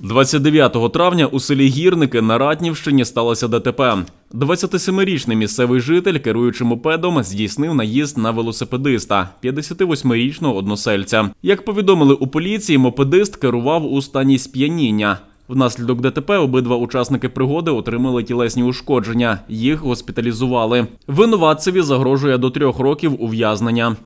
29 травня у селі Гірники на Ратнівщині сталося ДТП. 27-річний місцевий житель, керуючи мопедом, здійснив наїзд на велосипедиста, 58-річного односельця. Як повідомили у поліції, мопедист керував у стані сп'яніння. Внаслідок ДТП обидва учасники пригоди отримали тілесні ушкодження. Їх госпіталізували. Винуватцеві загрожує до трьох років ув'язнення.